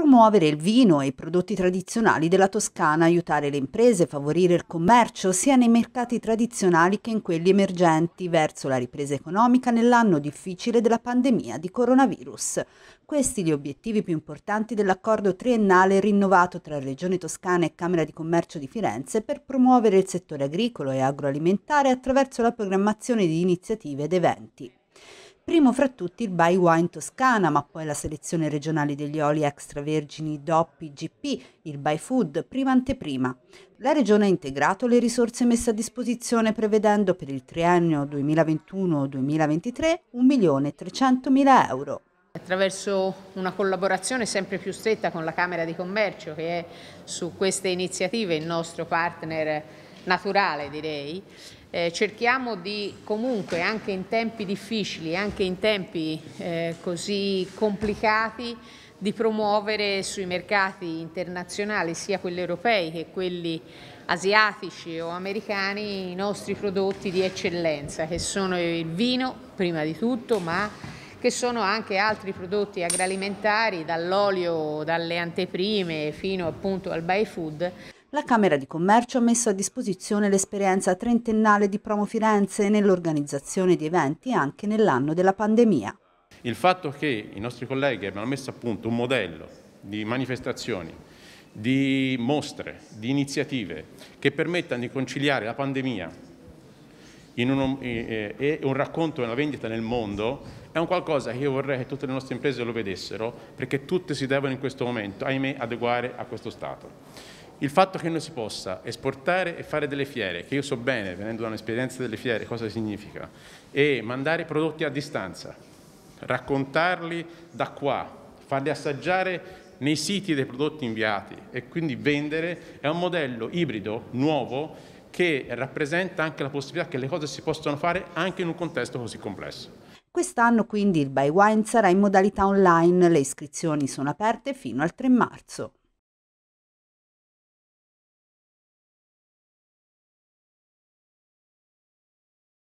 promuovere il vino e i prodotti tradizionali della Toscana, aiutare le imprese, favorire il commercio sia nei mercati tradizionali che in quelli emergenti verso la ripresa economica nell'anno difficile della pandemia di coronavirus. Questi gli obiettivi più importanti dell'accordo triennale rinnovato tra Regione Toscana e Camera di Commercio di Firenze per promuovere il settore agricolo e agroalimentare attraverso la programmazione di iniziative ed eventi primo fra tutti il By Wine Toscana, ma poi la selezione regionale degli oli extravergini DOP GP, il By Food, prima anteprima. La regione ha integrato le risorse messe a disposizione prevedendo per il triennio 2021-2023 1.300.000 euro. Attraverso una collaborazione sempre più stretta con la Camera di Commercio, che è su queste iniziative il nostro partner naturale direi, eh, cerchiamo di comunque anche in tempi difficili, anche in tempi eh, così complicati, di promuovere sui mercati internazionali, sia quelli europei che quelli asiatici o americani, i nostri prodotti di eccellenza, che sono il vino prima di tutto, ma che sono anche altri prodotti agroalimentari, dall'olio, dalle anteprime fino appunto al by food, la Camera di Commercio ha messo a disposizione l'esperienza trentennale di Promo Firenze nell'organizzazione di eventi anche nell'anno della pandemia. Il fatto che i nostri colleghi abbiano messo a punto un modello di manifestazioni, di mostre, di iniziative che permettano di conciliare la pandemia un, eh, e un racconto e una vendita nel mondo è un qualcosa che io vorrei che tutte le nostre imprese lo vedessero perché tutte si devono in questo momento, ahimè, adeguare a questo Stato. Il fatto che noi si possa esportare e fare delle fiere, che io so bene, venendo da un'esperienza delle fiere, cosa significa, e mandare prodotti a distanza, raccontarli da qua, farli assaggiare nei siti dei prodotti inviati e quindi vendere, è un modello ibrido, nuovo, che rappresenta anche la possibilità che le cose si possano fare anche in un contesto così complesso. Quest'anno quindi il By Wine sarà in modalità online, le iscrizioni sono aperte fino al 3 marzo.